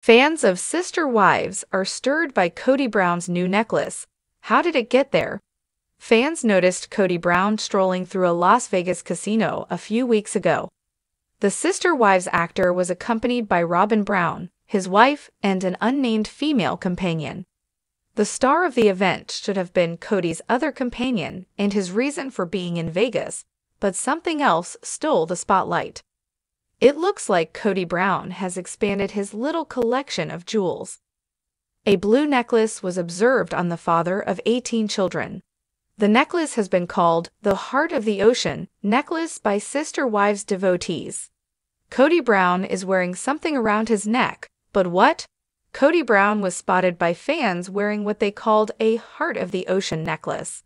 Fans of Sister Wives are stirred by Cody Brown's new necklace. How did it get there? Fans noticed Cody Brown strolling through a Las Vegas casino a few weeks ago. The Sister Wives actor was accompanied by Robin Brown, his wife, and an unnamed female companion. The star of the event should have been Cody's other companion and his reason for being in Vegas, but something else stole the spotlight. It looks like Cody Brown has expanded his little collection of jewels. A blue necklace was observed on the father of 18 children. The necklace has been called the Heart of the Ocean necklace by Sister Wives devotees. Cody Brown is wearing something around his neck, but what? Cody Brown was spotted by fans wearing what they called a Heart of the Ocean necklace.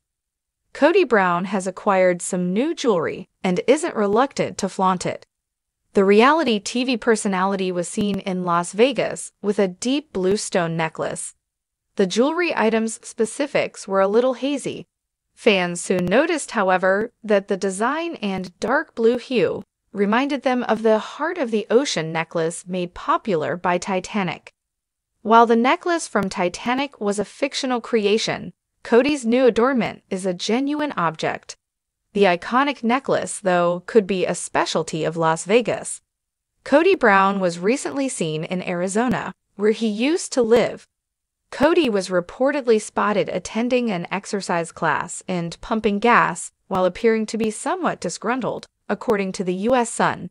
Cody Brown has acquired some new jewelry and isn't reluctant to flaunt it. The reality TV personality was seen in Las Vegas with a deep blue stone necklace. The jewelry item's specifics were a little hazy. Fans soon noticed, however, that the design and dark blue hue reminded them of the Heart of the Ocean necklace made popular by Titanic. While the necklace from Titanic was a fictional creation, Cody's new adornment is a genuine object. The iconic necklace, though, could be a specialty of Las Vegas. Cody Brown was recently seen in Arizona, where he used to live. Cody was reportedly spotted attending an exercise class and pumping gas while appearing to be somewhat disgruntled, according to the U.S. Sun.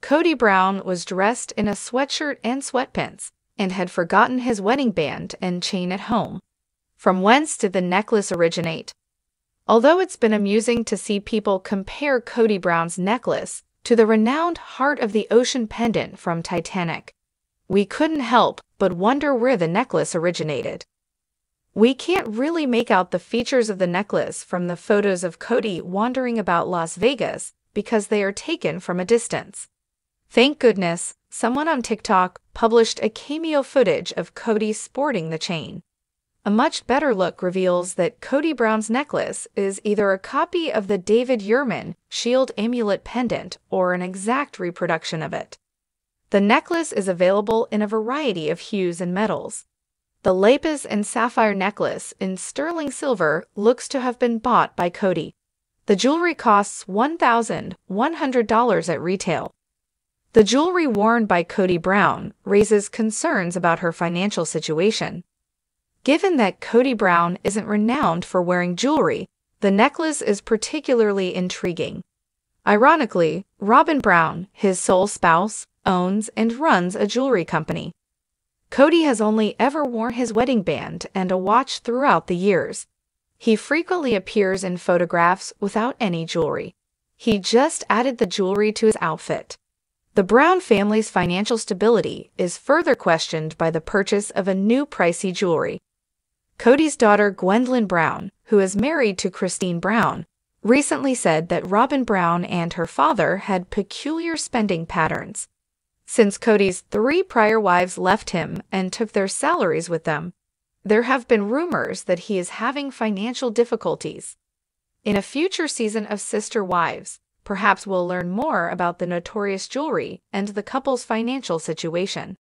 Cody Brown was dressed in a sweatshirt and sweatpants and had forgotten his wedding band and chain at home. From whence did the necklace originate? Although it's been amusing to see people compare Cody Brown's necklace to the renowned Heart of the Ocean pendant from Titanic, we couldn't help but wonder where the necklace originated. We can't really make out the features of the necklace from the photos of Cody wandering about Las Vegas because they are taken from a distance. Thank goodness, someone on TikTok published a cameo footage of Cody sporting the chain. A much better look reveals that Cody Brown's necklace is either a copy of the David Yurman shield amulet pendant or an exact reproduction of it. The necklace is available in a variety of hues and metals. The lapis and sapphire necklace in sterling silver looks to have been bought by Cody. The jewelry costs $1,100 at retail. The jewelry worn by Cody Brown raises concerns about her financial situation. Given that Cody Brown isn't renowned for wearing jewelry, the necklace is particularly intriguing. Ironically, Robin Brown, his sole spouse, owns and runs a jewelry company. Cody has only ever worn his wedding band and a watch throughout the years. He frequently appears in photographs without any jewelry. He just added the jewelry to his outfit. The Brown family's financial stability is further questioned by the purchase of a new pricey jewelry. Cody's daughter Gwendolyn Brown, who is married to Christine Brown, recently said that Robin Brown and her father had peculiar spending patterns. Since Cody's three prior wives left him and took their salaries with them, there have been rumors that he is having financial difficulties. In a future season of Sister Wives, perhaps we'll learn more about the notorious jewelry and the couple's financial situation.